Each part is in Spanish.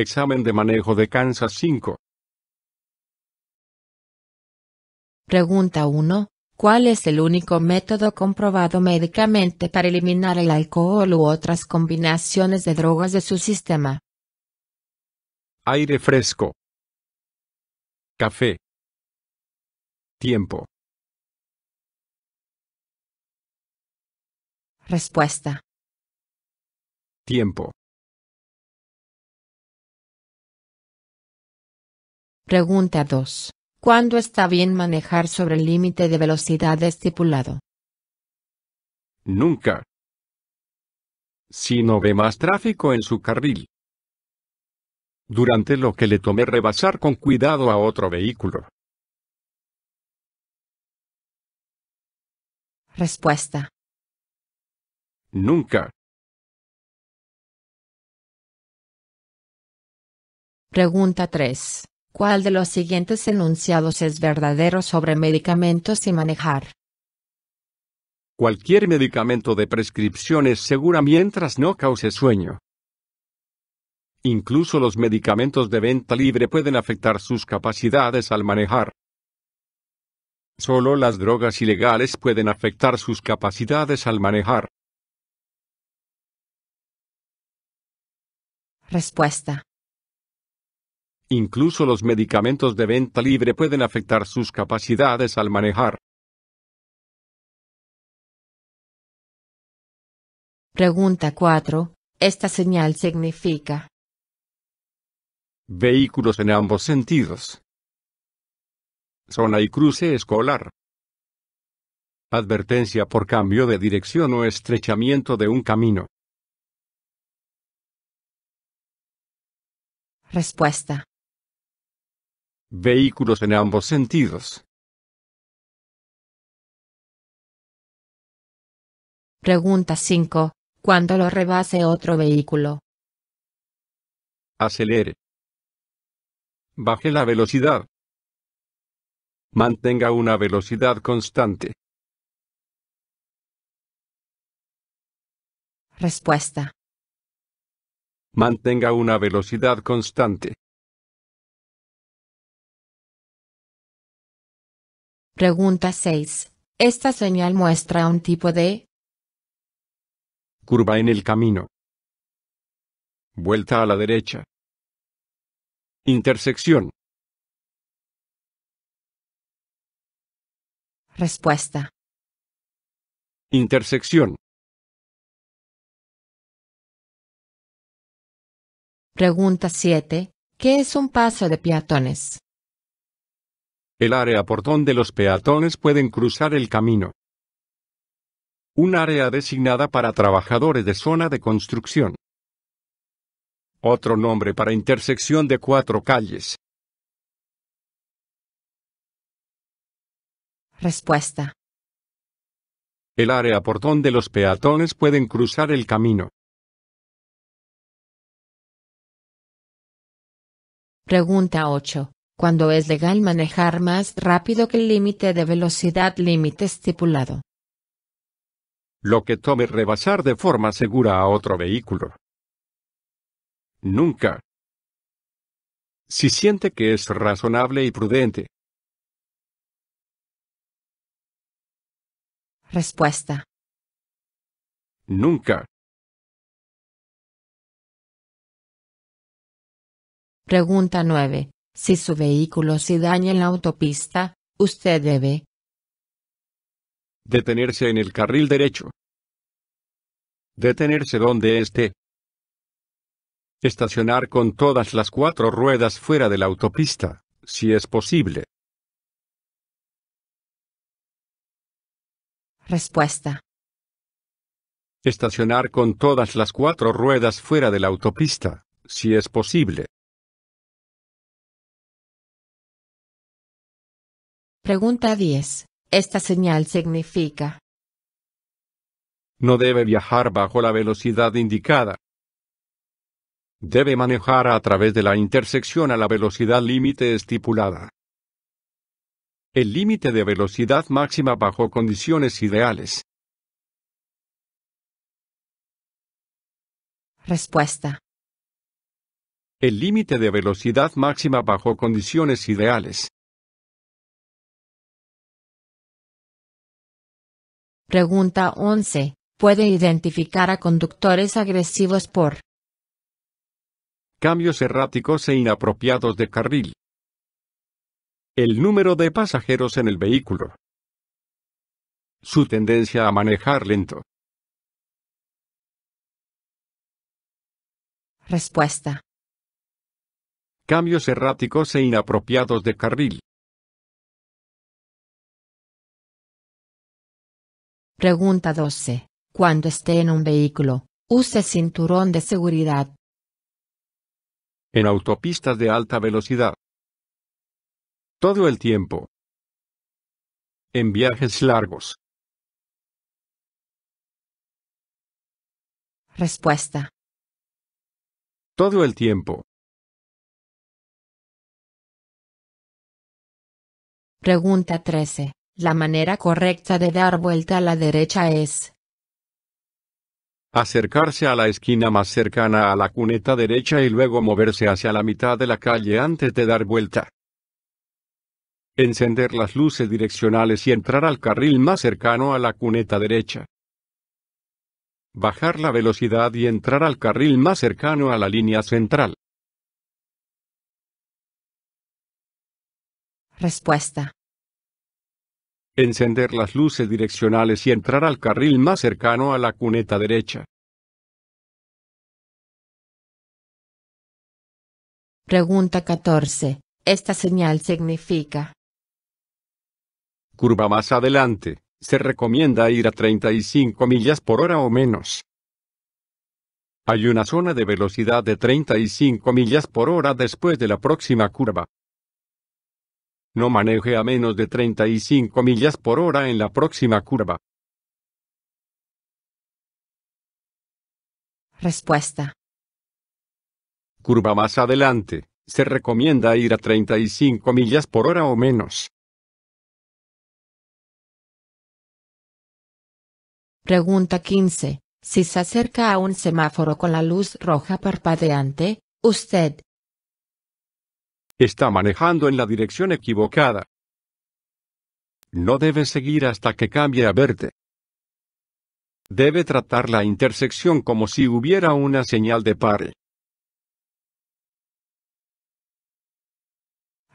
Examen de manejo de Kansas 5. Pregunta 1. ¿Cuál es el único método comprobado médicamente para eliminar el alcohol u otras combinaciones de drogas de su sistema? Aire fresco. Café. Tiempo. Respuesta. Tiempo. Pregunta 2. ¿Cuándo está bien manejar sobre el límite de velocidad estipulado? Nunca. Si no ve más tráfico en su carril. Durante lo que le tomé rebasar con cuidado a otro vehículo. Respuesta. Nunca. Pregunta 3. ¿Cuál de los siguientes enunciados es verdadero sobre medicamentos y manejar? Cualquier medicamento de prescripción es segura mientras no cause sueño. Incluso los medicamentos de venta libre pueden afectar sus capacidades al manejar. Solo las drogas ilegales pueden afectar sus capacidades al manejar. Respuesta. Incluso los medicamentos de venta libre pueden afectar sus capacidades al manejar. Pregunta 4. Esta señal significa vehículos en ambos sentidos. Zona y cruce escolar. Advertencia por cambio de dirección o estrechamiento de un camino. Respuesta. Vehículos en ambos sentidos. Pregunta 5. ¿Cuándo lo rebase otro vehículo. Acelere. Baje la velocidad. Mantenga una velocidad constante. Respuesta. Mantenga una velocidad constante. Pregunta 6. Esta señal muestra un tipo de curva en el camino. Vuelta a la derecha. Intersección. Respuesta. Intersección. Pregunta 7. ¿Qué es un paso de peatones? el área por donde los peatones pueden cruzar el camino. Un área designada para trabajadores de zona de construcción. Otro nombre para intersección de cuatro calles. Respuesta. El área por donde los peatones pueden cruzar el camino. Pregunta 8 cuando es legal manejar más rápido que el límite de velocidad límite estipulado. Lo que tome rebasar de forma segura a otro vehículo. Nunca. Si siente que es razonable y prudente. Respuesta. Nunca. Pregunta 9. Si su vehículo se daña en la autopista, usted debe detenerse en el carril derecho. Detenerse donde esté. Estacionar con todas las cuatro ruedas fuera de la autopista, si es posible. Respuesta. Estacionar con todas las cuatro ruedas fuera de la autopista, si es posible. Pregunta 10. Esta señal significa. No debe viajar bajo la velocidad indicada. Debe manejar a través de la intersección a la velocidad límite estipulada. El límite de velocidad máxima bajo condiciones ideales. Respuesta. El límite de velocidad máxima bajo condiciones ideales. Pregunta 11. ¿Puede identificar a conductores agresivos por cambios erráticos e inapropiados de carril? El número de pasajeros en el vehículo. Su tendencia a manejar lento. Respuesta. Cambios erráticos e inapropiados de carril. Pregunta 12. Cuando esté en un vehículo, use cinturón de seguridad. En autopistas de alta velocidad. Todo el tiempo. En viajes largos. Respuesta. Todo el tiempo. Pregunta 13. La manera correcta de dar vuelta a la derecha es acercarse a la esquina más cercana a la cuneta derecha y luego moverse hacia la mitad de la calle antes de dar vuelta. Encender las luces direccionales y entrar al carril más cercano a la cuneta derecha. Bajar la velocidad y entrar al carril más cercano a la línea central. Respuesta encender las luces direccionales y entrar al carril más cercano a la cuneta derecha. Pregunta 14. Esta señal significa. Curva más adelante. Se recomienda ir a 35 millas por hora o menos. Hay una zona de velocidad de 35 millas por hora después de la próxima curva no maneje a menos de 35 millas por hora en la próxima curva. Respuesta. Curva más adelante, se recomienda ir a 35 millas por hora o menos. Pregunta 15. Si se acerca a un semáforo con la luz roja parpadeante, ¿usted Está manejando en la dirección equivocada. No debe seguir hasta que cambie a verde. Debe tratar la intersección como si hubiera una señal de pare.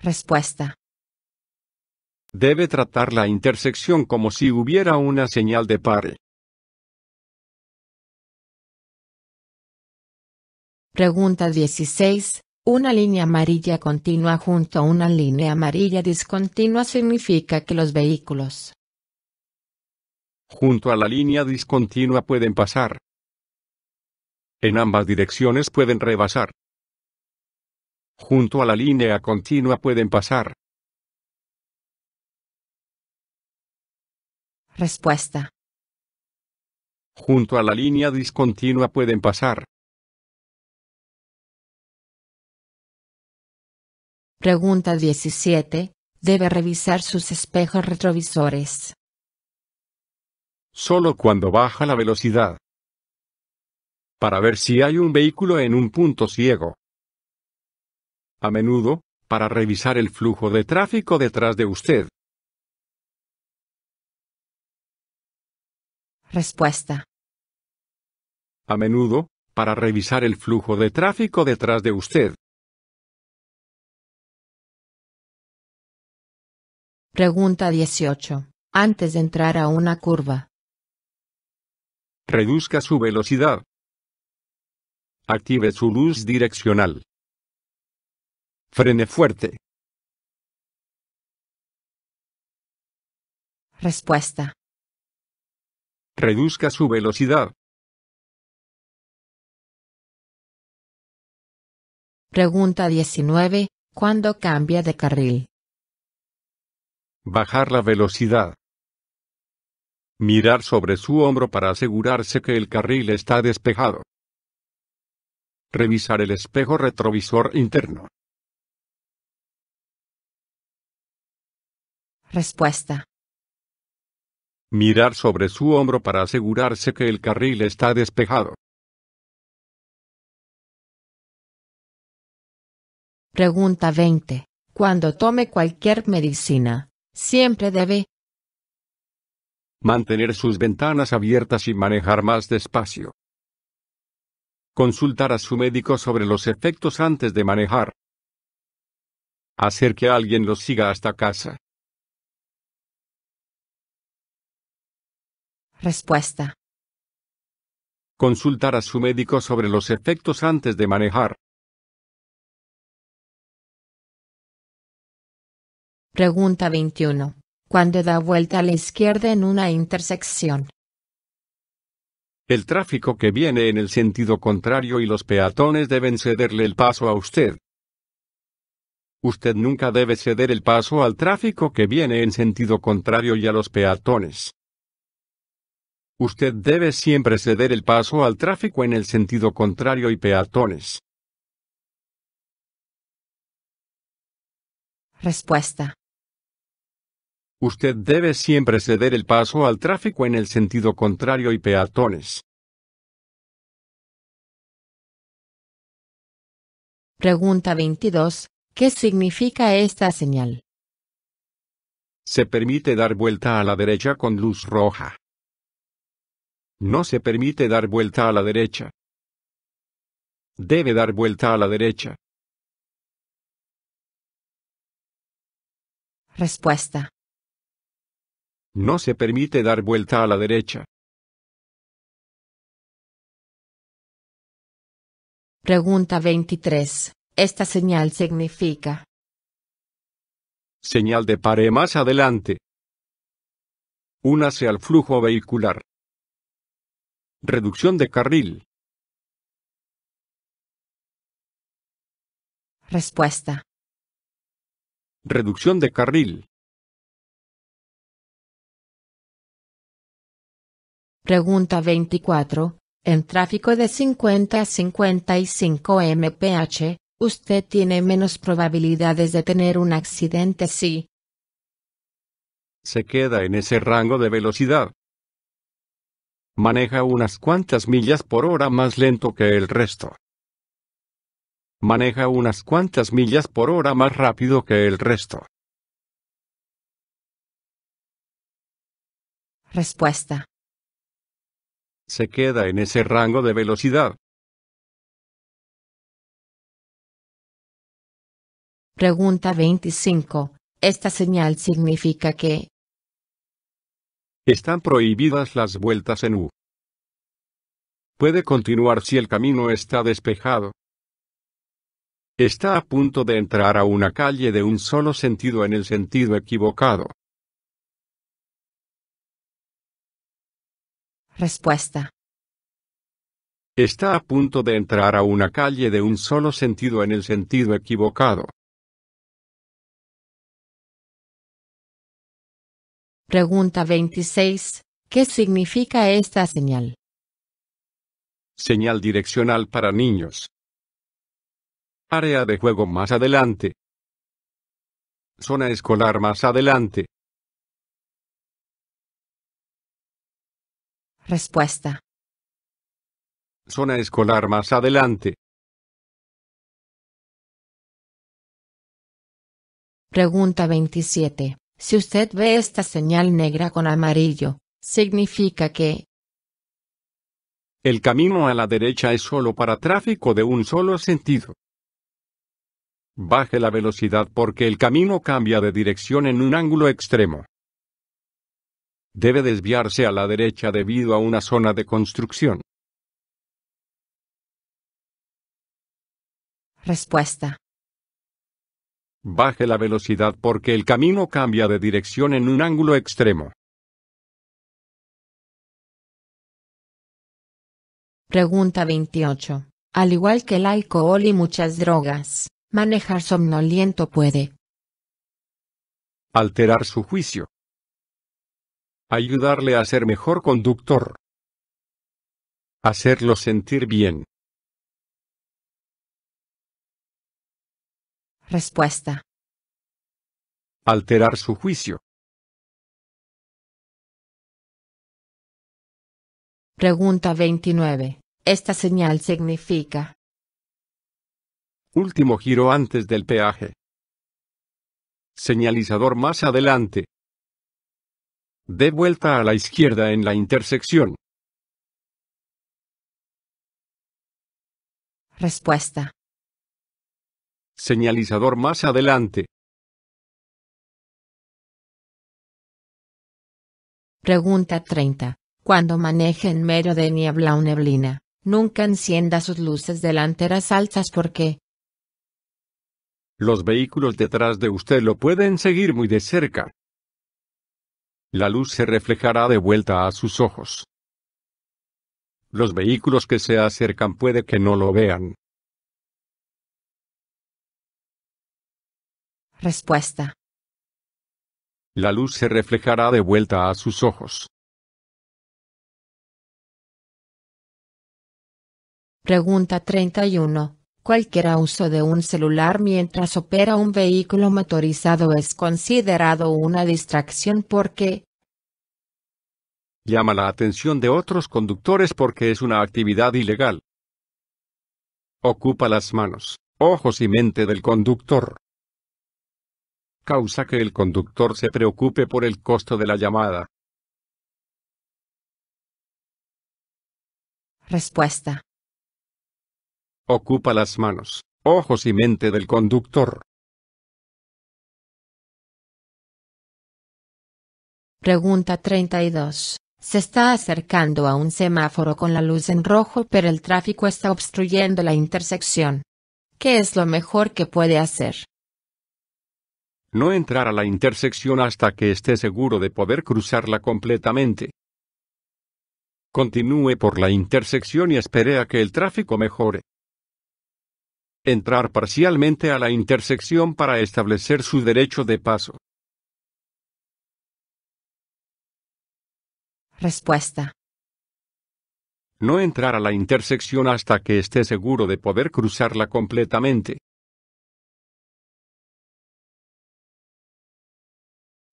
Respuesta. Debe tratar la intersección como si hubiera una señal de pare. Pregunta 16. Una línea amarilla continua junto a una línea amarilla discontinua significa que los vehículos junto a la línea discontinua pueden pasar. En ambas direcciones pueden rebasar. Junto a la línea continua pueden pasar. Respuesta. Junto a la línea discontinua pueden pasar. Pregunta 17. Debe revisar sus espejos retrovisores. Solo cuando baja la velocidad. Para ver si hay un vehículo en un punto ciego. A menudo, para revisar el flujo de tráfico detrás de usted. Respuesta. A menudo, para revisar el flujo de tráfico detrás de usted. Pregunta 18. Antes de entrar a una curva. Reduzca su velocidad. Active su luz direccional. Frene fuerte. Respuesta. Reduzca su velocidad. Pregunta 19. ¿Cuándo cambia de carril? Bajar la velocidad. Mirar sobre su hombro para asegurarse que el carril está despejado. Revisar el espejo retrovisor interno. Respuesta. Mirar sobre su hombro para asegurarse que el carril está despejado. Pregunta 20. Cuando tome cualquier medicina, Siempre debe mantener sus ventanas abiertas y manejar más despacio. Consultar a su médico sobre los efectos antes de manejar. Hacer que alguien los siga hasta casa. Respuesta. Consultar a su médico sobre los efectos antes de manejar. Pregunta 21. Cuando da vuelta a la izquierda en una intersección? El tráfico que viene en el sentido contrario y los peatones deben cederle el paso a usted. Usted nunca debe ceder el paso al tráfico que viene en sentido contrario y a los peatones. Usted debe siempre ceder el paso al tráfico en el sentido contrario y peatones. Respuesta. Usted debe siempre ceder el paso al tráfico en el sentido contrario y peatones. Pregunta 22. ¿Qué significa esta señal? Se permite dar vuelta a la derecha con luz roja. No se permite dar vuelta a la derecha. Debe dar vuelta a la derecha. Respuesta. No se permite dar vuelta a la derecha. Pregunta 23. Esta señal significa. Señal de pare más adelante. Únase al flujo vehicular. Reducción de carril. Respuesta. Reducción de carril. Pregunta 24. En tráfico de 50 a 55 mph, usted tiene menos probabilidades de tener un accidente Sí. se queda en ese rango de velocidad. Maneja unas cuantas millas por hora más lento que el resto. Maneja unas cuantas millas por hora más rápido que el resto. Respuesta se queda en ese rango de velocidad. Pregunta 25. Esta señal significa que están prohibidas las vueltas en U. Puede continuar si el camino está despejado. Está a punto de entrar a una calle de un solo sentido en el sentido equivocado. Respuesta. Está a punto de entrar a una calle de un solo sentido en el sentido equivocado. Pregunta 26. ¿Qué significa esta señal? Señal direccional para niños. Área de juego más adelante. Zona escolar más adelante. Respuesta. Zona escolar más adelante. Pregunta 27. Si usted ve esta señal negra con amarillo, significa que el camino a la derecha es solo para tráfico de un solo sentido. Baje la velocidad porque el camino cambia de dirección en un ángulo extremo. Debe desviarse a la derecha debido a una zona de construcción. Respuesta. Baje la velocidad porque el camino cambia de dirección en un ángulo extremo. Pregunta 28. Al igual que el alcohol y muchas drogas, manejar somnoliento puede alterar su juicio, ayudarle a ser mejor conductor, hacerlo sentir bien. Respuesta. Alterar su juicio. Pregunta 29. Esta señal significa. Último giro antes del peaje. Señalizador más adelante. De vuelta a la izquierda en la intersección. Respuesta. Señalizador más adelante. Pregunta 30. Cuando maneje en medio de niebla o neblina, nunca encienda sus luces delanteras altas porque los vehículos detrás de usted lo pueden seguir muy de cerca la luz se reflejará de vuelta a sus ojos. Los vehículos que se acercan puede que no lo vean. Respuesta. La luz se reflejará de vuelta a sus ojos. Pregunta 31. Cualquier uso de un celular mientras opera un vehículo motorizado es considerado una distracción porque llama la atención de otros conductores porque es una actividad ilegal. Ocupa las manos, ojos y mente del conductor. Causa que el conductor se preocupe por el costo de la llamada. Respuesta. Ocupa las manos, ojos y mente del conductor. Pregunta 32. Se está acercando a un semáforo con la luz en rojo pero el tráfico está obstruyendo la intersección. ¿Qué es lo mejor que puede hacer? No entrar a la intersección hasta que esté seguro de poder cruzarla completamente. Continúe por la intersección y espere a que el tráfico mejore entrar parcialmente a la intersección para establecer su derecho de paso. Respuesta. No entrar a la intersección hasta que esté seguro de poder cruzarla completamente.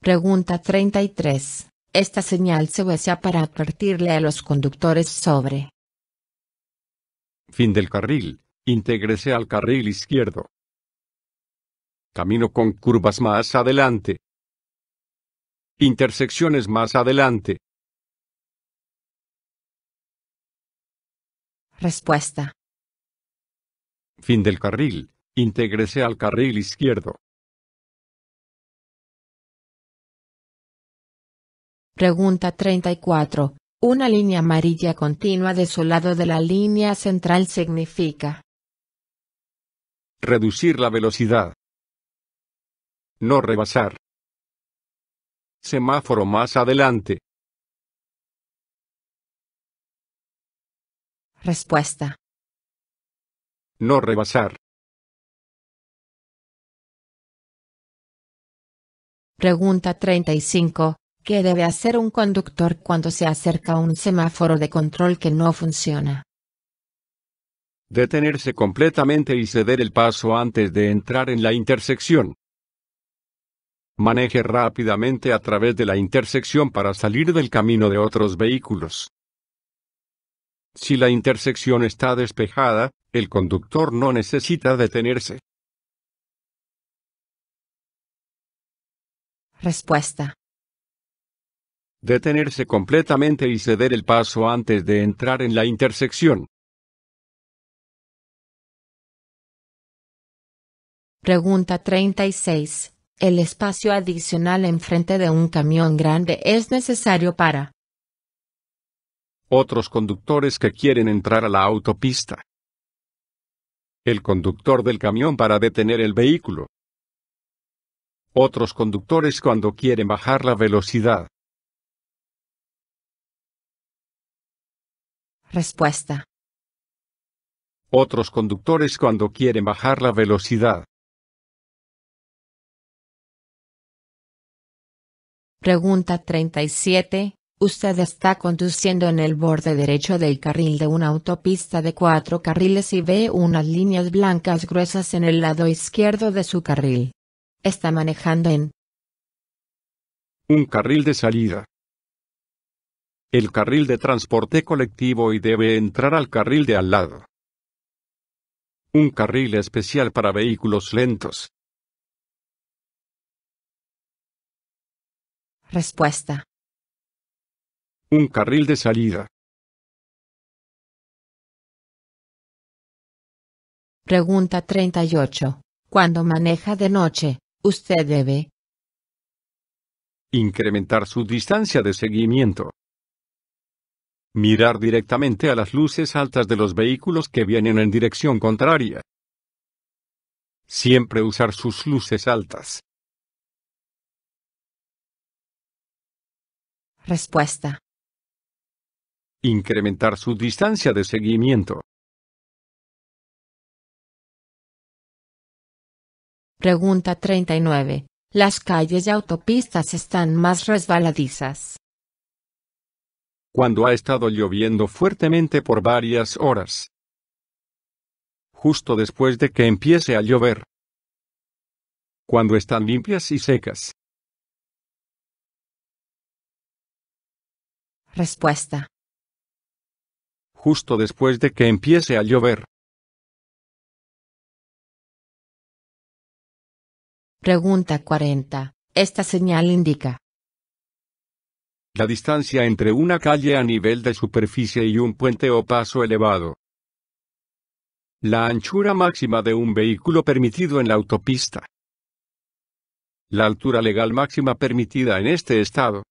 Pregunta 33. Esta señal se usa para advertirle a los conductores sobre. Fin del carril. Intégrese al carril izquierdo. Camino con curvas más adelante. Intersecciones más adelante. Respuesta. Fin del carril. Intégrese al carril izquierdo. Pregunta 34. Una línea amarilla continua de su lado de la línea central significa. Reducir la velocidad. No rebasar. Semáforo más adelante. Respuesta. No rebasar. Pregunta 35. ¿Qué debe hacer un conductor cuando se acerca a un semáforo de control que no funciona? detenerse completamente y ceder el paso antes de entrar en la intersección. Maneje rápidamente a través de la intersección para salir del camino de otros vehículos. Si la intersección está despejada, el conductor no necesita detenerse. Respuesta. Detenerse completamente y ceder el paso antes de entrar en la intersección. Pregunta 36. ¿El espacio adicional enfrente de un camión grande es necesario para otros conductores que quieren entrar a la autopista? El conductor del camión para detener el vehículo. Otros conductores cuando quieren bajar la velocidad. Respuesta. Otros conductores cuando quieren bajar la velocidad. Pregunta 37. Usted está conduciendo en el borde derecho del carril de una autopista de cuatro carriles y ve unas líneas blancas gruesas en el lado izquierdo de su carril. Está manejando en un carril de salida. El carril de transporte colectivo y debe entrar al carril de al lado. Un carril especial para vehículos lentos. Respuesta. Un carril de salida. Pregunta 38. Cuando maneja de noche, usted debe incrementar su distancia de seguimiento. Mirar directamente a las luces altas de los vehículos que vienen en dirección contraria. Siempre usar sus luces altas. Respuesta. Incrementar su distancia de seguimiento. Pregunta 39. Las calles y autopistas están más resbaladizas. Cuando ha estado lloviendo fuertemente por varias horas. Justo después de que empiece a llover. Cuando están limpias y secas. Respuesta. Justo después de que empiece a llover. Pregunta 40. Esta señal indica. La distancia entre una calle a nivel de superficie y un puente o paso elevado. La anchura máxima de un vehículo permitido en la autopista. La altura legal máxima permitida en este estado.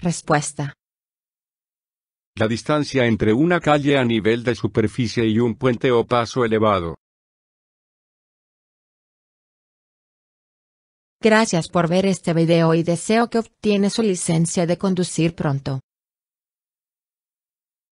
Respuesta. La distancia entre una calle a nivel de superficie y un puente o paso elevado. Gracias por ver este video y deseo que obtiene su licencia de conducir pronto.